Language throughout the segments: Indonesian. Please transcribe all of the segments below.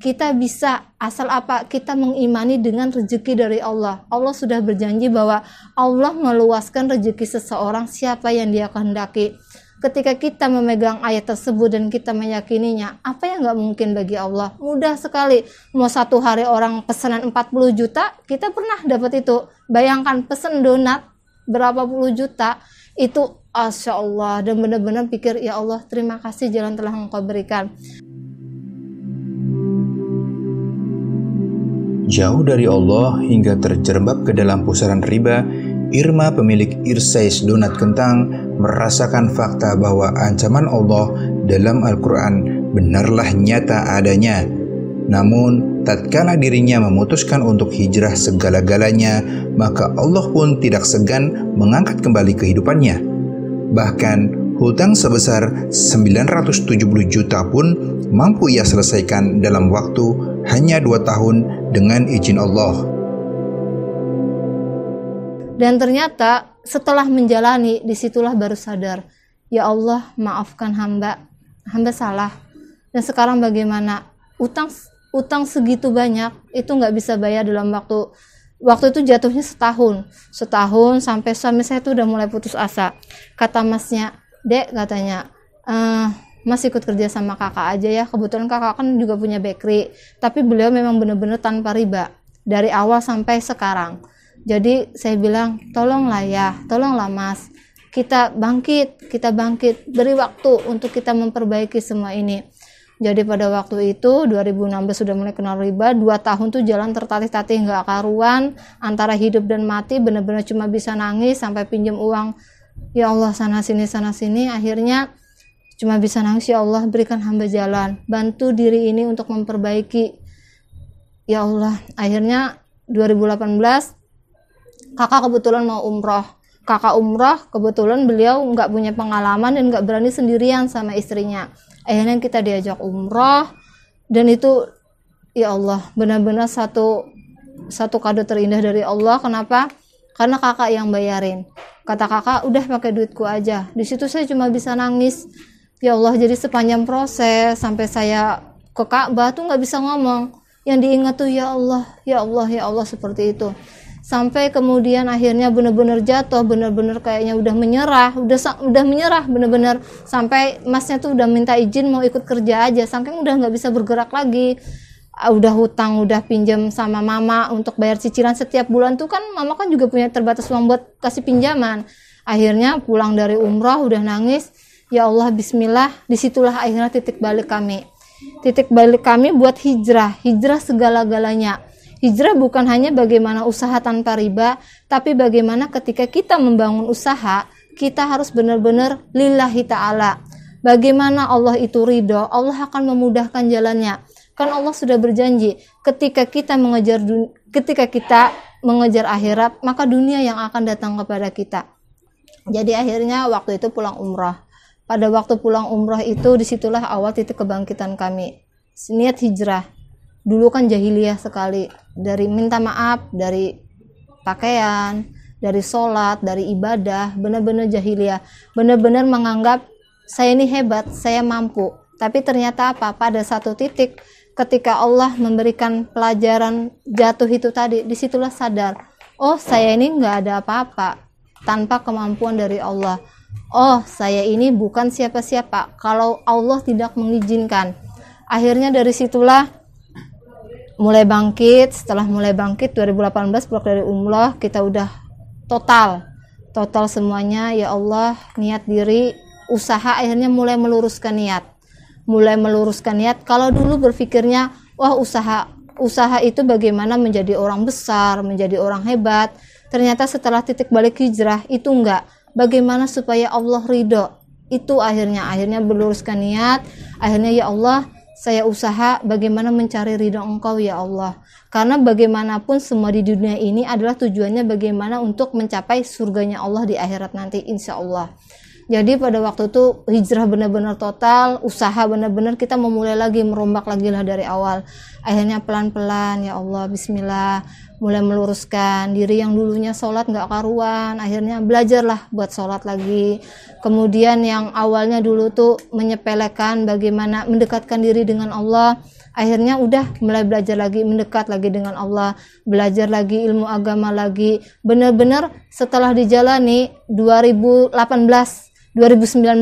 kita bisa asal apa kita mengimani dengan rezeki dari Allah. Allah sudah berjanji bahwa Allah meluaskan rezeki seseorang siapa yang dia kehendaki. Ketika kita memegang ayat tersebut dan kita meyakininya, apa yang nggak mungkin bagi Allah? Mudah sekali. Mau satu hari orang pesanan 40 juta, kita pernah dapat itu. Bayangkan pesan donat berapa puluh juta, itu Asya Allah. Dan benar-benar pikir, ya Allah terima kasih jalan telah engkau berikan. jauh dari Allah hingga terjerembab ke dalam pusaran riba, Irma pemilik Irsais Donat Kentang merasakan fakta bahwa ancaman Allah dalam Al-Quran benarlah nyata adanya. Namun, tatkala dirinya memutuskan untuk hijrah segala-galanya, maka Allah pun tidak segan mengangkat kembali kehidupannya. Bahkan, hutang sebesar 970 juta pun mampu ia selesaikan dalam waktu hanya dua tahun dengan izin Allah. Dan ternyata setelah menjalani disitulah baru sadar, ya Allah maafkan hamba, hamba salah. Dan sekarang bagaimana utang utang segitu banyak itu nggak bisa bayar dalam waktu waktu itu jatuhnya setahun setahun sampai suami saya itu udah mulai putus asa kata masnya dek katanya ehm, Mas ikut kerja sama kakak aja ya. Kebetulan kakak kan juga punya bakery. Tapi beliau memang benar-benar tanpa riba. Dari awal sampai sekarang. Jadi saya bilang, tolonglah ya, tolonglah mas. Kita bangkit, kita bangkit. Beri waktu untuk kita memperbaiki semua ini. Jadi pada waktu itu 2016 sudah mulai kenal riba, dua tahun tuh jalan tertatih-tatih nggak karuan, antara hidup dan mati benar-benar cuma bisa nangis sampai pinjam uang ya Allah sana sini sana sini akhirnya Cuma bisa nangis ya Allah berikan hamba jalan, bantu diri ini untuk memperbaiki. Ya Allah, akhirnya 2018 kakak kebetulan mau umroh. Kakak umroh kebetulan beliau nggak punya pengalaman dan nggak berani sendirian sama istrinya. Akhirnya kita diajak umroh dan itu ya Allah benar-benar satu satu kado terindah dari Allah. Kenapa? Karena kakak yang bayarin. Kata kakak, udah pakai duitku aja. Di situ saya cuma bisa nangis ya Allah jadi sepanjang proses sampai saya ke Ka'bah tuh nggak bisa ngomong yang diingat tuh ya Allah ya Allah ya Allah seperti itu sampai kemudian akhirnya benar-benar jatuh benar-benar kayaknya udah menyerah udah udah menyerah benar-benar sampai masnya tuh udah minta izin mau ikut kerja aja saking udah nggak bisa bergerak lagi ah, udah hutang udah pinjam sama mama untuk bayar cicilan setiap bulan tuh kan mama kan juga punya terbatas uang buat kasih pinjaman akhirnya pulang dari Umrah udah nangis ya Allah bismillah disitulah akhirnya titik balik kami titik balik kami buat hijrah hijrah segala-galanya hijrah bukan hanya bagaimana usaha tanpa riba tapi bagaimana ketika kita membangun usaha kita harus benar-benar lillahi ta'ala bagaimana Allah itu ridho Allah akan memudahkan jalannya kan Allah sudah berjanji ketika kita mengejar ketika kita mengejar akhirat maka dunia yang akan datang kepada kita jadi akhirnya waktu itu pulang umrah pada waktu pulang umroh itu disitulah awal titik kebangkitan kami. Niat hijrah. Dulu kan jahiliyah sekali. Dari minta maaf, dari pakaian, dari sholat, dari ibadah, benar-benar jahiliyah. Benar-benar menganggap saya ini hebat, saya mampu. Tapi ternyata apa? Pada satu titik ketika Allah memberikan pelajaran jatuh itu tadi, disitulah sadar, oh saya ini nggak ada apa-apa tanpa kemampuan dari Allah oh saya ini bukan siapa-siapa kalau Allah tidak mengizinkan akhirnya dari situlah mulai bangkit setelah mulai bangkit 2018 pulang dari umroh kita udah total total semuanya ya Allah niat diri usaha akhirnya mulai meluruskan niat mulai meluruskan niat kalau dulu berpikirnya wah usaha usaha itu bagaimana menjadi orang besar menjadi orang hebat ternyata setelah titik balik hijrah itu enggak bagaimana supaya Allah ridho itu akhirnya akhirnya berluruskan niat akhirnya ya Allah saya usaha bagaimana mencari ridho engkau ya Allah karena bagaimanapun semua di dunia ini adalah tujuannya bagaimana untuk mencapai surganya Allah di akhirat nanti insya Allah jadi pada waktu itu hijrah benar-benar total, usaha benar-benar kita memulai lagi merombak lagi lah dari awal. Akhirnya pelan-pelan ya Allah Bismillah mulai meluruskan diri yang dulunya sholat nggak karuan, akhirnya belajarlah buat sholat lagi. Kemudian yang awalnya dulu tuh menyepelekan bagaimana mendekatkan diri dengan Allah, akhirnya udah mulai belajar lagi mendekat lagi dengan Allah belajar lagi ilmu agama lagi benar-benar setelah dijalani 2018 2019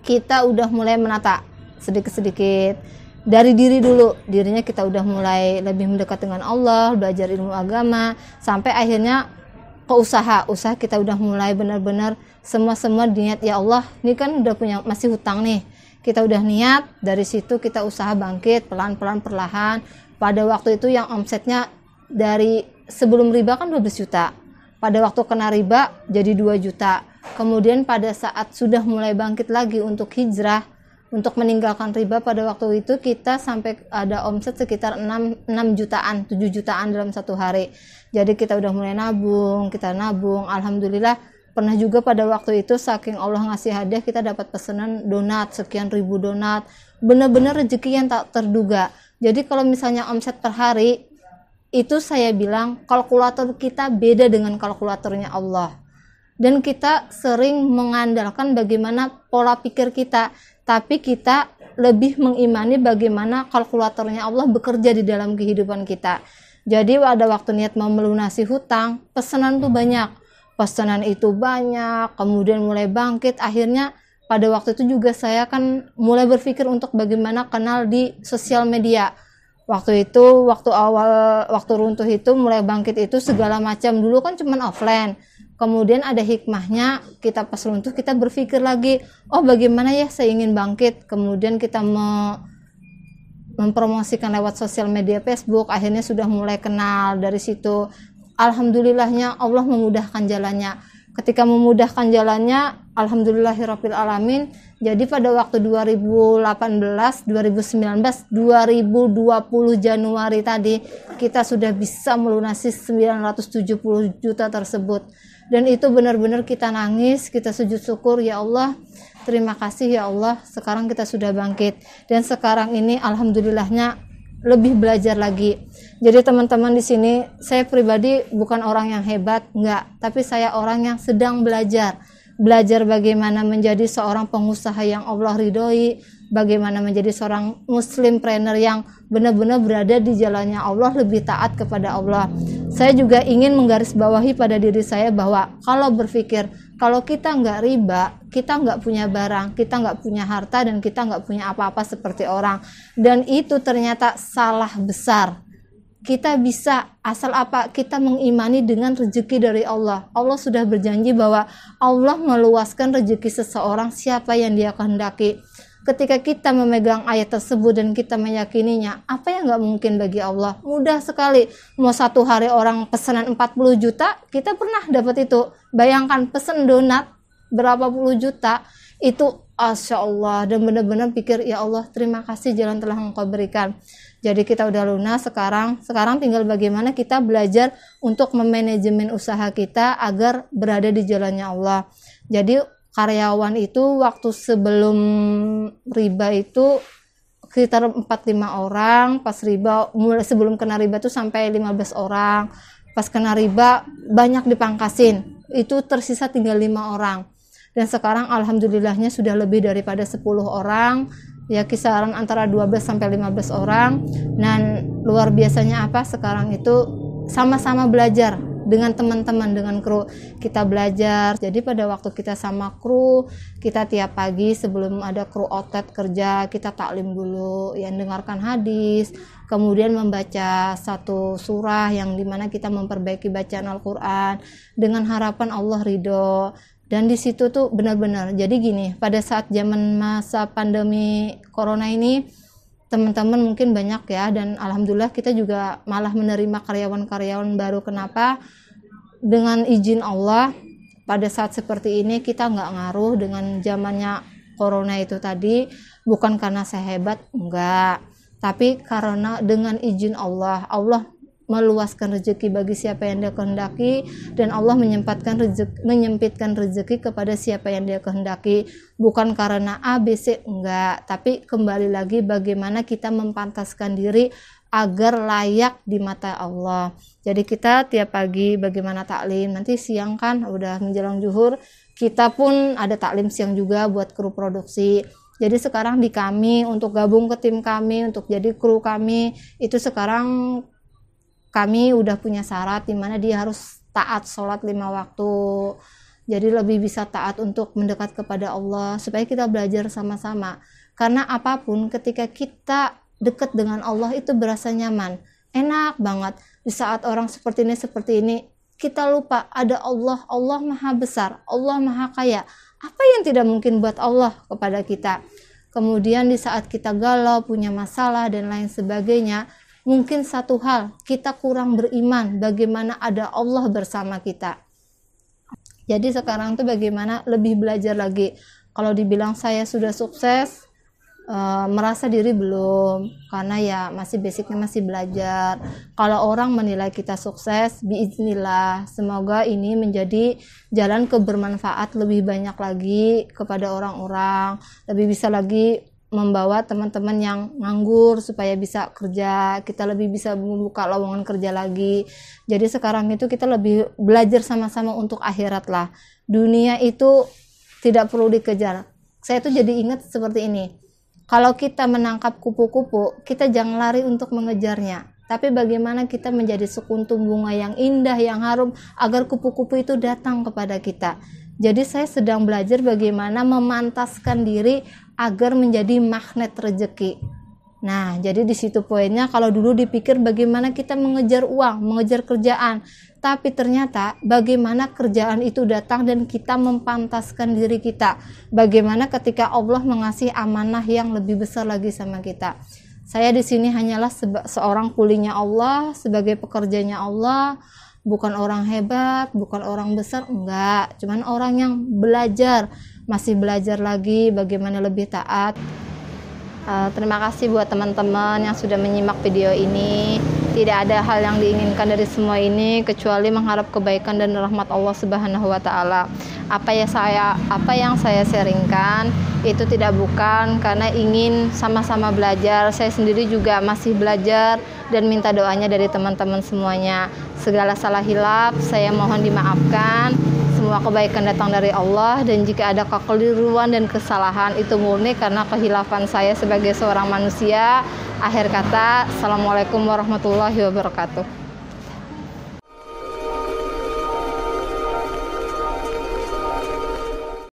kita udah mulai menata sedikit-sedikit dari diri dulu dirinya kita udah mulai lebih mendekat dengan Allah belajar ilmu agama sampai akhirnya ke usaha usaha kita udah mulai benar-benar semua-semua niat ya Allah ini kan udah punya masih hutang nih kita udah niat dari situ kita usaha bangkit pelan-pelan perlahan pada waktu itu yang omsetnya dari sebelum riba kan 12 juta pada waktu kena riba jadi 2 juta Kemudian pada saat sudah mulai bangkit lagi untuk hijrah, untuk meninggalkan riba pada waktu itu kita sampai ada omset sekitar 6, 6 jutaan, 7 jutaan dalam satu hari. Jadi kita udah mulai nabung, kita nabung, alhamdulillah pernah juga pada waktu itu saking Allah ngasih hadiah kita dapat pesanan donat sekian ribu donat bener-bener rezeki yang tak terduga jadi kalau misalnya omset per hari itu saya bilang kalkulator kita beda dengan kalkulatornya Allah dan kita sering mengandalkan bagaimana pola pikir kita, tapi kita lebih mengimani bagaimana kalkulatornya Allah bekerja di dalam kehidupan kita. Jadi ada waktu niat mau melunasi hutang, pesanan tuh banyak. Pesanan itu banyak, kemudian mulai bangkit, akhirnya pada waktu itu juga saya kan mulai berpikir untuk bagaimana kenal di sosial media. Waktu itu, waktu awal, waktu runtuh itu mulai bangkit itu segala macam dulu kan cuman offline kemudian ada hikmahnya kita pas runtuh kita berpikir lagi oh bagaimana ya saya ingin bangkit kemudian kita me mempromosikan lewat sosial media Facebook akhirnya sudah mulai kenal dari situ alhamdulillahnya Allah memudahkan jalannya ketika memudahkan jalannya alhamdulillahirabbil alamin jadi pada waktu 2018 2019 2020 Januari tadi kita sudah bisa melunasi 970 juta tersebut dan itu benar-benar kita nangis kita sujud syukur ya Allah terima kasih ya Allah sekarang kita sudah bangkit dan sekarang ini alhamdulillahnya lebih belajar lagi. Jadi teman-teman di sini, saya pribadi bukan orang yang hebat, enggak, tapi saya orang yang sedang belajar belajar bagaimana menjadi seorang pengusaha yang Allah ridhoi, bagaimana menjadi seorang muslim trainer yang benar-benar berada di jalannya Allah lebih taat kepada Allah. Saya juga ingin menggarisbawahi pada diri saya bahwa kalau berpikir kalau kita nggak riba, kita nggak punya barang, kita nggak punya harta dan kita nggak punya apa-apa seperti orang. Dan itu ternyata salah besar kita bisa asal apa kita mengimani dengan rezeki dari Allah. Allah sudah berjanji bahwa Allah meluaskan rezeki seseorang siapa yang dia kehendaki. Ketika kita memegang ayat tersebut dan kita meyakininya, apa yang nggak mungkin bagi Allah? Mudah sekali. Mau satu hari orang pesanan 40 juta, kita pernah dapat itu. Bayangkan pesan donat berapa puluh juta, itu Asya Allah dan benar-benar pikir ya Allah terima kasih jalan telah engkau berikan jadi kita udah lunas sekarang sekarang tinggal bagaimana kita belajar untuk memanajemen usaha kita agar berada di jalannya Allah jadi karyawan itu waktu sebelum riba itu sekitar 4-5 orang pas riba mulai sebelum kena riba itu sampai 15 orang pas kena riba banyak dipangkasin itu tersisa tinggal lima orang dan sekarang alhamdulillahnya sudah lebih daripada 10 orang ya kisaran antara 12 sampai 15 orang dan luar biasanya apa sekarang itu sama-sama belajar dengan teman-teman dengan kru kita belajar jadi pada waktu kita sama kru kita tiap pagi sebelum ada kru otet kerja kita taklim dulu ya dengarkan hadis kemudian membaca satu surah yang dimana kita memperbaiki bacaan Al-Quran dengan harapan Allah ridho dan di situ tuh benar-benar jadi gini pada saat zaman masa pandemi corona ini teman-teman mungkin banyak ya dan alhamdulillah kita juga malah menerima karyawan-karyawan baru kenapa dengan izin Allah pada saat seperti ini kita nggak ngaruh dengan zamannya corona itu tadi bukan karena saya hebat enggak tapi karena dengan izin Allah Allah meluaskan rezeki bagi siapa yang dia kehendaki dan Allah menyempatkan rezeki, menyempitkan rezeki kepada siapa yang dia kehendaki bukan karena A B C enggak tapi kembali lagi bagaimana kita mempantaskan diri agar layak di mata Allah jadi kita tiap pagi bagaimana taklim nanti siang kan udah menjelang zuhur kita pun ada taklim siang juga buat kru produksi jadi sekarang di kami untuk gabung ke tim kami untuk jadi kru kami itu sekarang kami udah punya syarat di mana dia harus taat sholat lima waktu jadi lebih bisa taat untuk mendekat kepada Allah supaya kita belajar sama-sama karena apapun ketika kita dekat dengan Allah itu berasa nyaman enak banget di saat orang seperti ini seperti ini kita lupa ada Allah Allah maha besar Allah maha kaya apa yang tidak mungkin buat Allah kepada kita Kemudian di saat kita galau, punya masalah dan lain sebagainya, Mungkin satu hal, kita kurang beriman bagaimana ada Allah bersama kita. Jadi sekarang tuh bagaimana lebih belajar lagi. Kalau dibilang saya sudah sukses, e, merasa diri belum karena ya masih basicnya masih belajar kalau orang menilai kita sukses biiznillah semoga ini menjadi jalan kebermanfaat lebih banyak lagi kepada orang-orang lebih bisa lagi membawa teman-teman yang nganggur supaya bisa kerja kita lebih bisa membuka lowongan kerja lagi jadi sekarang itu kita lebih belajar sama-sama untuk akhirat lah dunia itu tidak perlu dikejar saya tuh jadi ingat seperti ini kalau kita menangkap kupu-kupu kita jangan lari untuk mengejarnya tapi bagaimana kita menjadi sekuntum bunga yang indah yang harum agar kupu-kupu itu datang kepada kita jadi saya sedang belajar bagaimana memantaskan diri agar menjadi magnet rezeki. Nah, jadi di situ poinnya kalau dulu dipikir bagaimana kita mengejar uang, mengejar kerjaan, tapi ternyata bagaimana kerjaan itu datang dan kita mempantaskan diri kita. Bagaimana ketika Allah mengasih amanah yang lebih besar lagi sama kita. Saya di sini hanyalah seorang kulinya Allah, sebagai pekerjanya Allah, bukan orang hebat, bukan orang besar, enggak, cuman orang yang belajar masih belajar lagi bagaimana lebih taat. Uh, terima kasih buat teman-teman yang sudah menyimak video ini. Tidak ada hal yang diinginkan dari semua ini kecuali mengharap kebaikan dan rahmat Allah Subhanahu wa taala. Apa yang saya apa yang saya sharingkan itu tidak bukan karena ingin sama-sama belajar. Saya sendiri juga masih belajar dan minta doanya dari teman-teman semuanya. Segala salah hilap saya mohon dimaafkan. Semua kebaikan datang dari Allah dan jika ada kekeliruan dan kesalahan itu murni karena kehilafan saya sebagai seorang manusia. Akhir kata, Assalamualaikum warahmatullahi wabarakatuh.